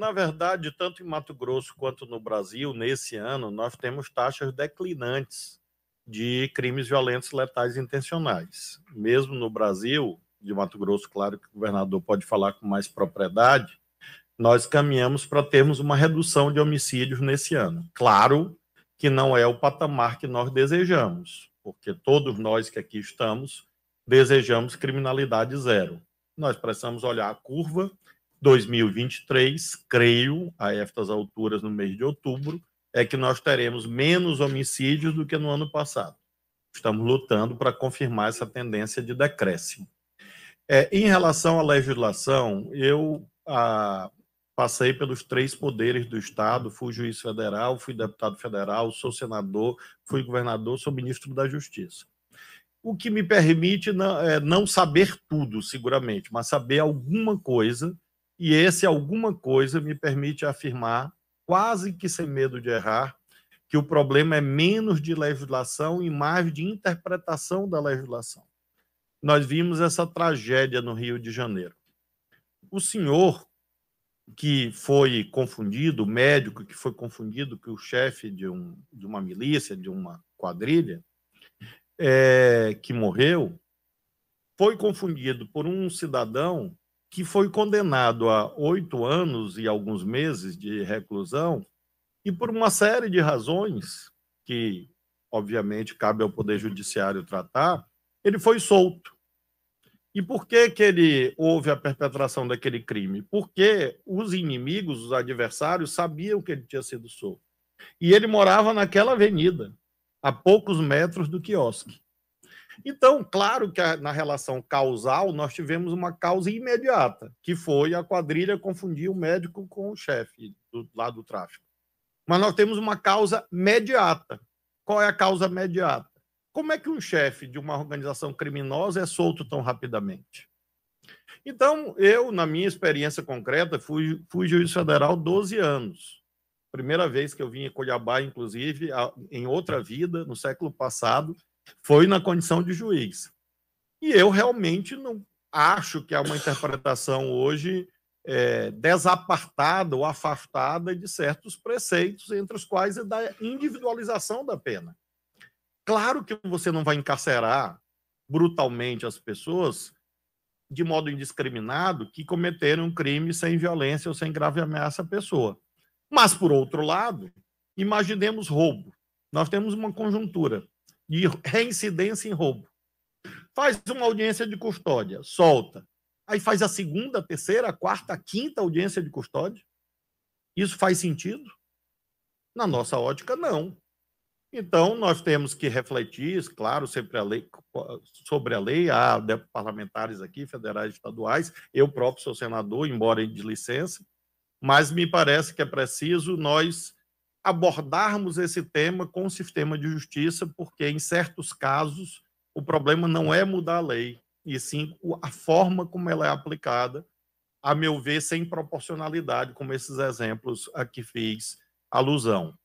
Na verdade, tanto em Mato Grosso quanto no Brasil, nesse ano, nós temos taxas declinantes de crimes violentos letais intencionais. Mesmo no Brasil, de Mato Grosso, claro que o governador pode falar com mais propriedade, nós caminhamos para termos uma redução de homicídios nesse ano. Claro que não é o patamar que nós desejamos, porque todos nós que aqui estamos desejamos criminalidade zero. Nós precisamos olhar a curva 2023, creio, a estas alturas, no mês de outubro, é que nós teremos menos homicídios do que no ano passado. Estamos lutando para confirmar essa tendência de decréscimo. É, em relação à legislação, eu a, passei pelos três poderes do Estado, fui juiz federal, fui deputado federal, sou senador, fui governador, sou ministro da Justiça. O que me permite não, é, não saber tudo, seguramente, mas saber alguma coisa e esse alguma coisa me permite afirmar, quase que sem medo de errar, que o problema é menos de legislação e mais de interpretação da legislação. Nós vimos essa tragédia no Rio de Janeiro. O senhor que foi confundido, o médico que foi confundido, que o chefe de, um, de uma milícia, de uma quadrilha, é, que morreu, foi confundido por um cidadão que foi condenado a oito anos e alguns meses de reclusão, e por uma série de razões, que obviamente cabe ao Poder Judiciário tratar, ele foi solto. E por que, que ele houve a perpetração daquele crime? Porque os inimigos, os adversários, sabiam que ele tinha sido solto. E ele morava naquela avenida, a poucos metros do quiosque. Então, claro que a, na relação causal nós tivemos uma causa imediata, que foi a quadrilha confundir o médico com o chefe do, lá do tráfico. Mas nós temos uma causa mediata. Qual é a causa mediata? Como é que um chefe de uma organização criminosa é solto tão rapidamente? Então, eu, na minha experiência concreta, fui, fui juiz federal 12 anos. Primeira vez que eu vim a Cuiabá, inclusive, em outra vida, no século passado, foi na condição de juiz. E eu realmente não acho que há uma interpretação hoje é, desapartada ou afastada de certos preceitos, entre os quais é da individualização da pena. Claro que você não vai encarcerar brutalmente as pessoas de modo indiscriminado que cometeram um crime sem violência ou sem grave ameaça à pessoa. Mas, por outro lado, imaginemos roubo. Nós temos uma conjuntura de reincidência em roubo. Faz uma audiência de custódia, solta. Aí faz a segunda, terceira, quarta, quinta audiência de custódia. Isso faz sentido? Na nossa ótica, não. Então, nós temos que refletir, claro, sempre a lei, sobre a lei. Há parlamentares aqui, federais e estaduais. Eu próprio sou senador, embora de licença. Mas me parece que é preciso nós abordarmos esse tema com o sistema de justiça, porque em certos casos o problema não é mudar a lei, e sim a forma como ela é aplicada, a meu ver, sem proporcionalidade, como esses exemplos a que fiz alusão.